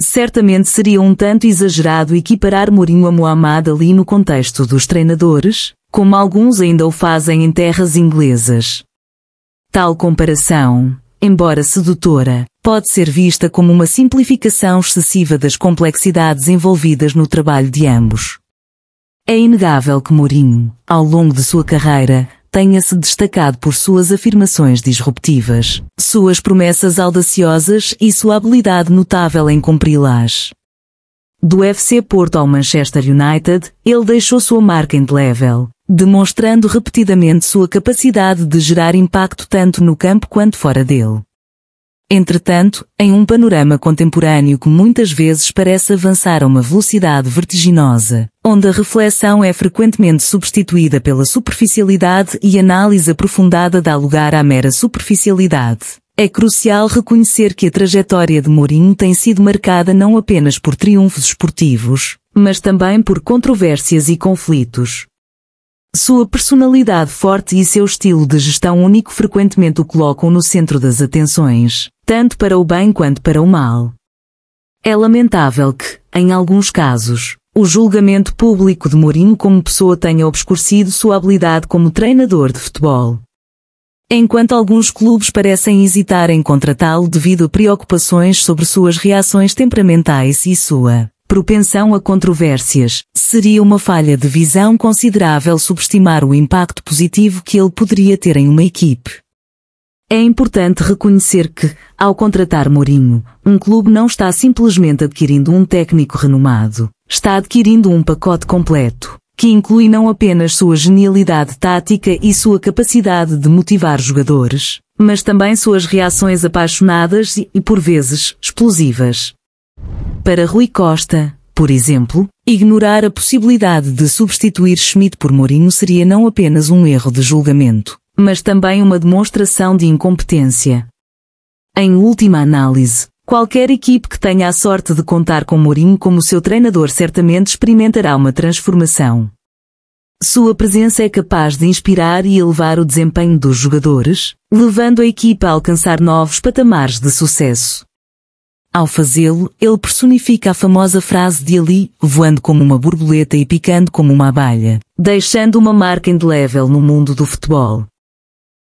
Certamente seria um tanto exagerado equiparar Mourinho a Muhammad Ali no contexto dos treinadores, como alguns ainda o fazem em terras inglesas. Tal comparação, embora sedutora, pode ser vista como uma simplificação excessiva das complexidades envolvidas no trabalho de ambos. É inegável que Mourinho, ao longo de sua carreira, tenha-se destacado por suas afirmações disruptivas, suas promessas audaciosas e sua habilidade notável em cumpri-las. Do FC Porto ao Manchester United, ele deixou sua marca indelével, demonstrando repetidamente sua capacidade de gerar impacto tanto no campo quanto fora dele. Entretanto, em um panorama contemporâneo que muitas vezes parece avançar a uma velocidade vertiginosa, onde a reflexão é frequentemente substituída pela superficialidade e análise aprofundada dá lugar à mera superficialidade, é crucial reconhecer que a trajetória de Mourinho tem sido marcada não apenas por triunfos esportivos, mas também por controvérsias e conflitos, sua personalidade forte e seu estilo de gestão único frequentemente o colocam no centro das atenções, tanto para o bem quanto para o mal. É lamentável que, em alguns casos, o julgamento público de Mourinho como pessoa tenha obscurecido sua habilidade como treinador de futebol. Enquanto alguns clubes parecem hesitar em contratá-lo devido a preocupações sobre suas reações temperamentais e sua propensão a controvérsias, seria uma falha de visão considerável subestimar o impacto positivo que ele poderia ter em uma equipe. É importante reconhecer que, ao contratar Mourinho, um clube não está simplesmente adquirindo um técnico renomado, está adquirindo um pacote completo, que inclui não apenas sua genialidade tática e sua capacidade de motivar jogadores, mas também suas reações apaixonadas e, por vezes, explosivas. Para Rui Costa, por exemplo, ignorar a possibilidade de substituir Schmidt por Mourinho seria não apenas um erro de julgamento, mas também uma demonstração de incompetência. Em última análise, Qualquer equipe que tenha a sorte de contar com Mourinho como seu treinador certamente experimentará uma transformação. Sua presença é capaz de inspirar e elevar o desempenho dos jogadores, levando a equipa a alcançar novos patamares de sucesso. Ao fazê-lo, ele personifica a famosa frase de Ali, voando como uma borboleta e picando como uma abelha, deixando uma marca indelével no mundo do futebol.